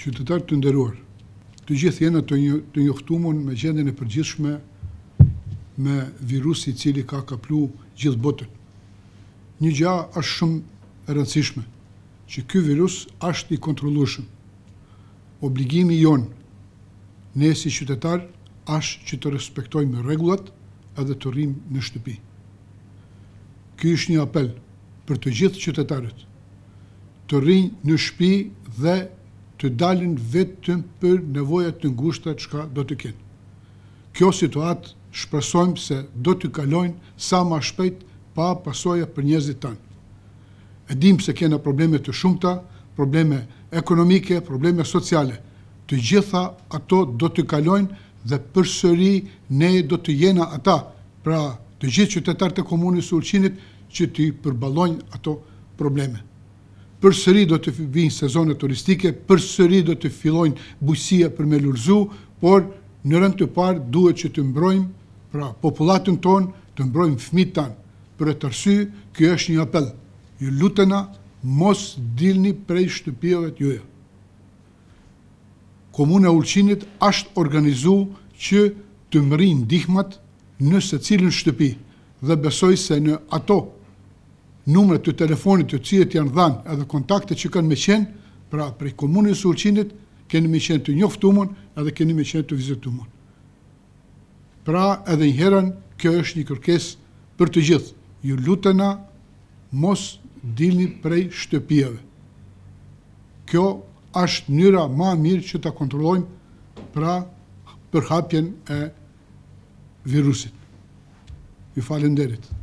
qytetarë të nderuar, të gjithë jena të njohtumon me gjendin e përgjithshme me virusi cili ka kaplu gjithë botën. Një gja është shumë rëndësishme që ky virus është i kontrolushëm. Obligimi jonë ne si qytetarë është që të respektojmë regullat edhe të rrimë në shtëpi. Ky është një apel për të gjithë qytetarët të rrinë në shpi dhe të dalin vetëm për nevojat të ngushta që ka do të kënë. Kjo situatë shpresojmë se do të kalojnë sa ma shpejt pa pasoja për njëzit tanë. E dim se kena probleme të shumëta, probleme ekonomike, probleme sociale. Të gjitha ato do të kalojnë dhe për sëri ne do të jena ata, pra të gjithë qytetarët e komunës ulqinit që të përbalojnë ato probleme për sëri do të vinë sezonet turistike, për sëri do të filojnë bujësia për me lurzu, por në rëndë të parë duhet që të mbrojmë pra populatën tonë, të mbrojmë fmitë tanë. Për e tërsy, kjo është një apel. Ju lutëna, mos dilni prej shtëpijëve të juja. Komune Ulqinit ashtë organizu që të mërinë dihmat nëse cilin shtëpi dhe besoj se në ato Numre të telefonit të cilët janë dhanë edhe kontakte që kanë me qenë, pra, prej komunës urqinit, keni me qenë të njoftumon edhe keni me qenë të vizitumon. Pra, edhe njëherën, kjo është një kërkes për të gjithë. Ju lutena, mos dilni prej shtëpjeve. Kjo është njëra ma mirë që ta kontrollojmë pra përhapjen e virusit. Ju falen derit.